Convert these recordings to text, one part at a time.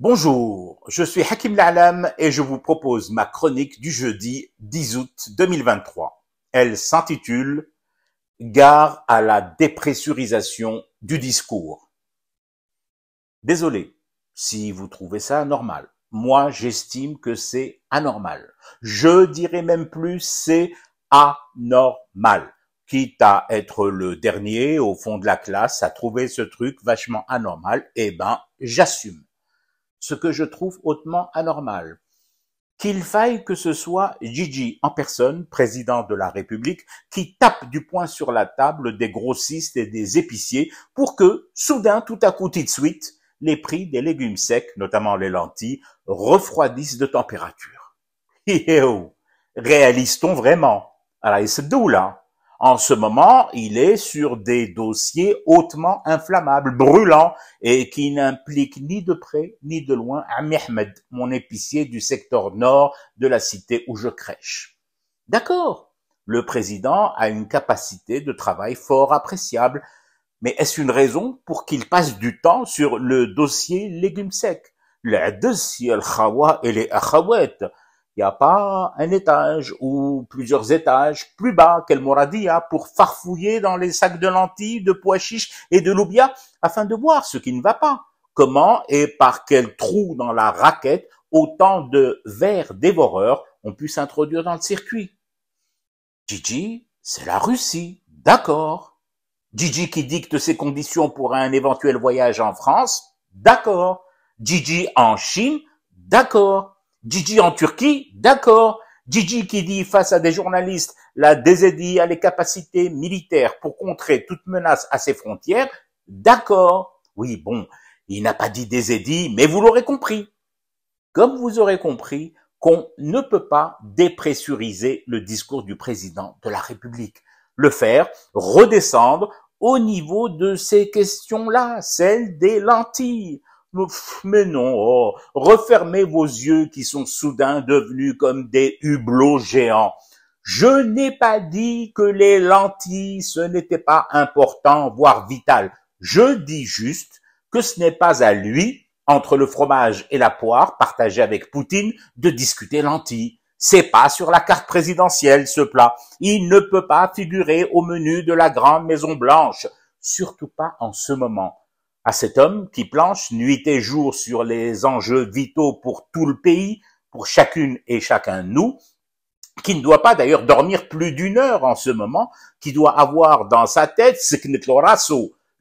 Bonjour, je suis Hakim Lalam et je vous propose ma chronique du jeudi 10 août 2023. Elle s'intitule Gare à la dépressurisation du discours. Désolé si vous trouvez ça normal. Moi, j'estime que c'est anormal. Je dirais même plus, c'est anormal. Quitte à être le dernier au fond de la classe à trouver ce truc vachement anormal, eh ben, j'assume ce que je trouve hautement anormal. Qu'il faille que ce soit Gigi en personne, président de la République, qui tape du poing sur la table des grossistes et des épiciers pour que, soudain, tout à coup, tout de suite, les prix des légumes secs, notamment les lentilles, refroidissent de température. Oh, réalise-t-on vraiment Alors, c'est d'où là en ce moment, il est sur des dossiers hautement inflammables, brûlants, et qui n'impliquent ni de près ni de loin Ahmed, mon épicier du secteur nord de la cité où je crèche. D'accord, le président a une capacité de travail fort appréciable, mais est-ce une raison pour qu'il passe du temps sur le dossier légumes secs les dossier al-Khawa et les a pas un étage ou plusieurs étages plus bas qu'El Moradia pour farfouiller dans les sacs de lentilles, de pois chiches et de loubia afin de voir ce qui ne va pas. Comment et par quel trou dans la raquette autant de vers dévoreurs ont pu s'introduire dans le circuit. Gigi, c'est la Russie, d'accord. Gigi qui dicte ses conditions pour un éventuel voyage en France, d'accord. Gigi en Chine, d'accord. Gigi en Turquie, d'accord. Gigi qui dit face à des journalistes, la DZI a les capacités militaires pour contrer toute menace à ses frontières, d'accord. Oui, bon, il n'a pas dit DZI, mais vous l'aurez compris. Comme vous aurez compris qu'on ne peut pas dépressuriser le discours du président de la République. Le faire redescendre au niveau de ces questions-là, celles des lentilles. Mais non, oh, refermez vos yeux qui sont soudain devenus comme des hublots géants. Je n'ai pas dit que les lentilles, ce n'était pas important, voire vital. Je dis juste que ce n'est pas à lui, entre le fromage et la poire partagé avec Poutine, de discuter lentilles. C'est pas sur la carte présidentielle, ce plat. Il ne peut pas figurer au menu de la grande Maison Blanche. Surtout pas en ce moment à cet homme qui planche nuit et jour sur les enjeux vitaux pour tout le pays, pour chacune et chacun de nous, qui ne doit pas d'ailleurs dormir plus d'une heure en ce moment, qui doit avoir dans sa tête ce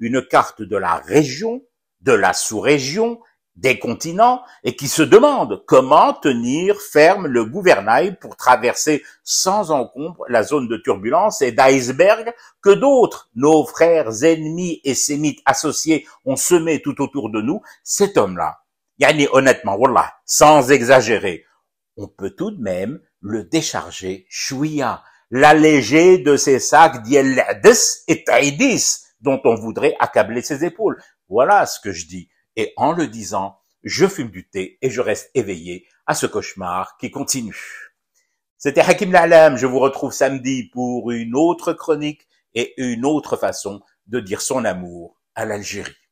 une carte de la région, de la sous-région, des continents et qui se demandent comment tenir ferme le gouvernail pour traverser sans encombre la zone de turbulence et d'iceberg que d'autres, nos frères ennemis et sémites associés, ont semé tout autour de nous, cet homme-là. yanni honnêtement, voilà, sans exagérer, on peut tout de même le décharger, chouïa, l'alléger de ses sacs d'Yel'adis et Taïdis dont on voudrait accabler ses épaules. Voilà ce que je dis et en le disant, je fume du thé et je reste éveillé à ce cauchemar qui continue. C'était Hakim Lalam, je vous retrouve samedi pour une autre chronique et une autre façon de dire son amour à l'Algérie.